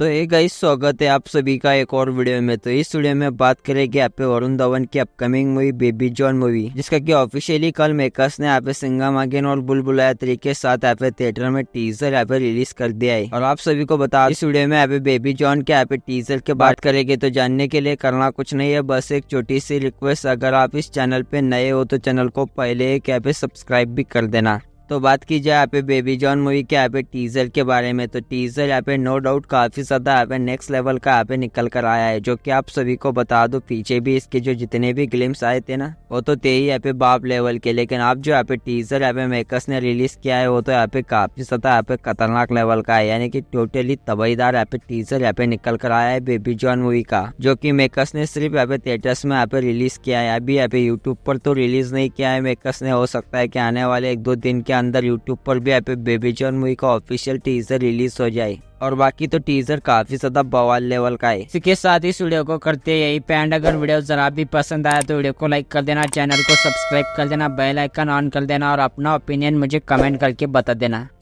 तो एक गाइस स्वागत है आप सभी का एक और वीडियो में तो इस वीडियो में बात करेंगे आप पे वरुण धवन की upcoming movie Baby John movie जिसका कि ऑफिशियली कल मेकर्स ने आप सिंगम सिंगा मागेन और बुलबुल थ्री के साथ आप थिएटर में टीजर यहाँ पे रिलीज कर दिया है और आप सभी को बता इस वीडियो में आप बेबी जॉन के यहाँ पे टीजर के बात करेंगे तो जानने के लिए करना कुछ नहीं है बस एक छोटी सी रिक्वेस्ट अगर आप इस चैनल पे नए हो तो चैनल को पहले एक सब्सक्राइब भी कर देना तो बात की जाए यहाँ पे बेबी जॉन मूवी के यहाँ पे टीज़र के बारे में तो टीज़र यहाँ पे नो डाउट काफ़ी ज़्यादा यहाँ पे नेक्स्ट लेवल का यहाँ पे निकल कर आया है जो कि आप सभी को बता दो पीछे भी इसके जो जितने भी ग्लिम्स आए थे ना वो तो थे ही यहाँ पे बाप लेवल के लेकिन आप जो यहाँ पे टीज़र यहाँ पे मेकर्स ने रिलीज़ किया है वो तो यहाँ पे काफ़ी ज़्यादा यहाँ पे खतरनाक लेवल का है यानी कि टोटली तबाहीदार यहाँ पे टीज़र यहाँ पे निकल कर आया है बेबी जॉन मूवी का जो कि मेकर्स ने सिर्फ यहाँ पे थिएटर्स में यहाँ पे रिलीज़ किया है अभी यहाँ पे यूट्यूब पर तो रिलीज़ नहीं किया है मेकर्स ने हो सकता है कि आने वाले एक दो दिन के अंदर यूट्यूब पर भी यहाँ बेबी जॉन मूवी का ऑफिशियल टीजर रिलीज हो जाए और बाकी तो टीजर काफी ज्यादा बवाल लेवल का है इसके साथ इस वीडियो को करते यही पैंड अगर वीडियो जरा भी पसंद आया तो वीडियो को लाइक कर देना चैनल को सब्सक्राइब कर देना बेल आइकन ऑन कर देना और अपना ओपिनियन मुझे कमेंट करके बता देना